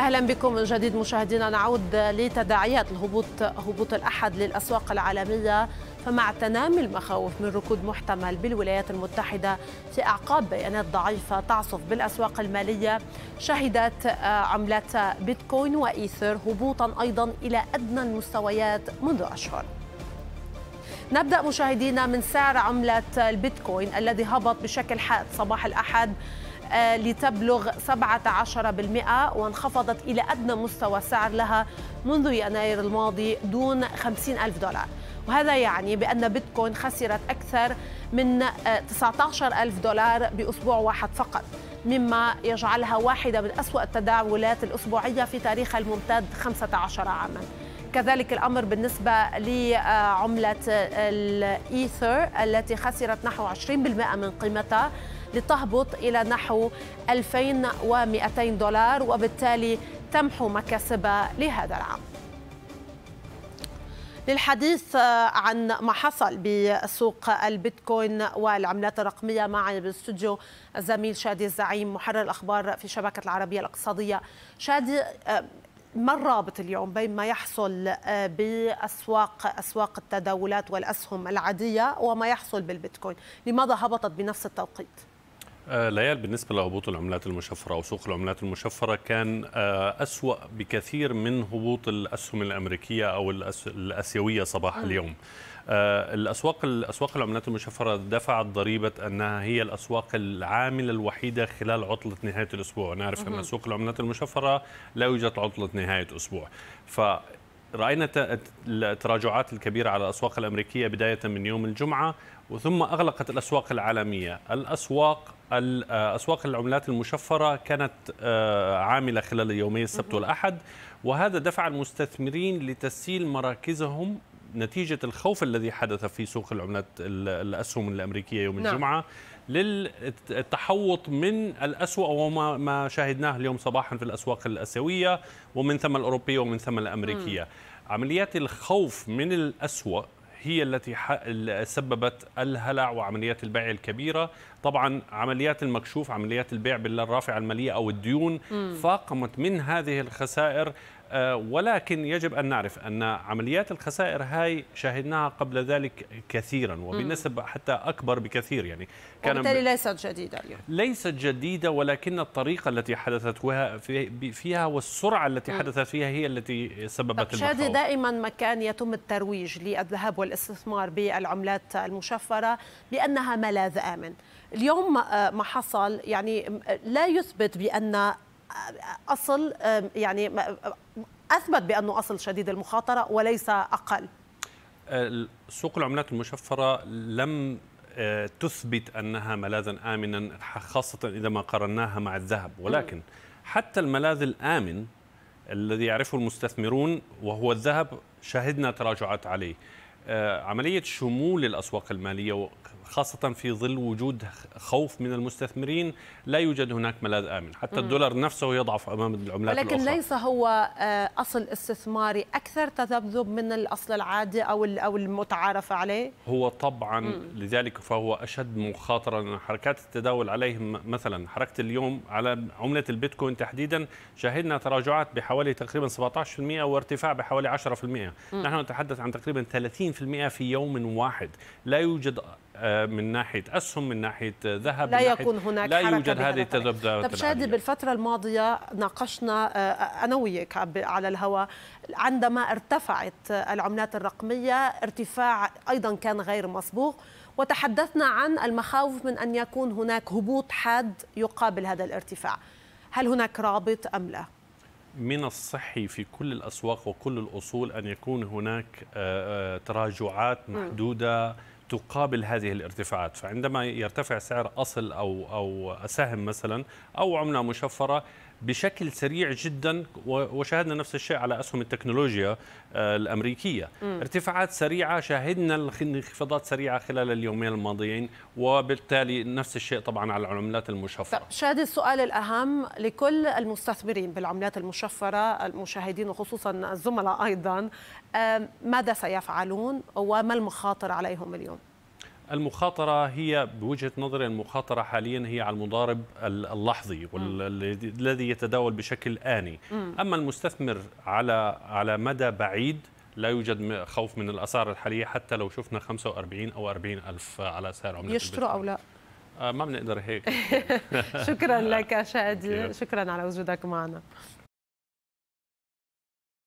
اهلا بكم من جديد مشاهدينا نعود لتداعيات الهبوط هبوط الاحد للاسواق العالميه فمع تنامي المخاوف من ركود محتمل بالولايات المتحده في اعقاب بيانات ضعيفه تعصف بالاسواق الماليه شهدت آه، عملات بيتكوين وايثر هبوطا ايضا الى ادنى المستويات منذ اشهر نبدا مشاهدينا من سعر عمله البيتكوين الذي هبط بشكل حاد صباح الاحد لتبلغ 17% وانخفضت إلى أدنى مستوى سعر لها منذ يناير الماضي دون 50 ألف دولار وهذا يعني بأن بيتكوين خسرت أكثر من 19 ألف دولار بأسبوع واحد فقط مما يجعلها واحدة من أسوأ التداولات الأسبوعية في تاريخها الممتد 15 عاماً كذلك الأمر بالنسبة لعملة الإيثر التي خسرت نحو 20% من قيمتها لتهبط إلى نحو 2200 دولار وبالتالي تمحو مكاسبها لهذا العام للحديث آه، عن ما حصل بسوق البيتكوين والعملات الرقمية معي بالاستوديو الزميل شادي الزعيم محرر الأخبار في شبكة العربية الاقتصادية شادي آه، ما الرابط اليوم بين ما يحصل آه، باسواق اسواق التداولات والاسهم العاديه وما يحصل بالبيتكوين؟ لماذا هبطت بنفس التوقيت؟ آه، ليال بالنسبة لهبوط العملات المشفرة أو سوق العملات المشفرة كان آه، أسوأ بكثير من هبوط الأسهم الأمريكية أو الأسيوية صباح اليوم آه، الاسواق الاسواق العملات المشفره دفعت ضريبه انها هي الاسواق العامله الوحيده خلال عطله نهايه الاسبوع، نعرف ان سوق العملات المشفره لا يوجد عطله نهايه اسبوع. ف راينا التراجعات الكبيره على الاسواق الامريكيه بدايه من يوم الجمعه وثم اغلقت الاسواق العالميه، الاسواق آه، اسواق العملات المشفره كانت آه، عامله خلال يومي السبت والاحد وهذا دفع المستثمرين لتسييل مراكزهم نتيجة الخوف الذي حدث في سوق العملات الأسهم الأمريكية يوم نعم. الجمعة للتحوط من الأسوأ وما ما شاهدناه اليوم صباحا في الأسواق الأسيوية ومن ثم الأوروبية ومن ثم الأمريكية م. عمليات الخوف من الأسوأ هي التي سببت الهلع وعمليات البيع الكبيرة طبعا عمليات المكشوف عمليات البيع بالرافعة المالية أو الديون م. فاقمت من هذه الخسائر آه، ولكن يجب أن نعرف أن عمليات الخسائر هاي شاهدناها قبل ذلك كثيرا وبنسب حتى أكبر بكثير يعني كان وبالتالي ليست جديدة اليوم ليست جديدة ولكن الطريقة التي حدثت فيها والسرعة التي حدثت فيها هي التي سببت المخاوف دائما مكان يتم الترويج للذهاب والاستثمار بالعملات المشفرة لأنها ملاذ آمن اليوم آه، ما حصل يعني لا يثبت بأن اصل يعني اثبت بانه اصل شديد المخاطره وليس اقل سوق العملات المشفره لم آه، تثبت انها ملاذا امنا خاصه اذا ما قارناها مع الذهب ولكن حتى الملاذ الامن الذي يعرفه المستثمرون وهو الذهب شهدنا تراجعات عليه آه، عمليه شمول الاسواق الماليه خاصة في ظل وجود خوف من المستثمرين لا يوجد هناك ملاذ آمن حتى الدولار نفسه يضعف أمام العملات ولكن الأخرى. ليس هو آه، أصل استثماري أكثر تذبذب من الأصل العادي أو أو المتعارف عليه هو طبعا مم. لذلك فهو أشد مخاطرة حركات التداول عليه مثلا حركة اليوم على عملة البيتكوين تحديدا شهدنا تراجعات بحوالي تقريبا 17% وارتفاع بحوالي 10% مم. نحن نتحدث عن تقريبا 30% في يوم واحد لا يوجد آه، من ناحيه اسهم من ناحيه آه، ذهب لا يكون هناك لا يوجد هذه التذبذبات شادي بالفتره الماضيه ناقشنا آه، انا وياك على الهواء عندما ارتفعت العملات الرقميه ارتفاع ايضا كان غير مسبوق وتحدثنا عن المخاوف من ان يكون هناك هبوط حاد يقابل هذا الارتفاع هل هناك رابط ام لا من الصحي في كل الاسواق وكل الاصول ان يكون هناك تراجعات محدوده م. تقابل هذه الارتفاعات فعندما يرتفع سعر أصل أو, أو سهم مثلا أو عملة مشفرة بشكل سريع جدا وشاهدنا نفس الشيء على اسهم التكنولوجيا آه، الامريكيه م. ارتفاعات سريعه شاهدنا انخفاضات سريعه خلال اليومين الماضيين وبالتالي نفس الشيء طبعا على العملات المشفره شاهد السؤال الاهم لكل المستثمرين بالعملات المشفره المشاهدين وخصوصا الزملاء ايضا آه، ماذا سيفعلون وما المخاطر عليهم اليوم المخاطرة هي بوجهة نظري المخاطرة حاليا هي على المضارب اللحظي والذي يتداول بشكل آني أما المستثمر على على مدى بعيد لا يوجد خوف من الأسعار الحالية حتى لو شفنا 45 أو 40 ألف على سعر عملة يشتروا أو لا؟ آه، ما بنقدر هيك شكرا لك شادي شكرا على وجودك معنا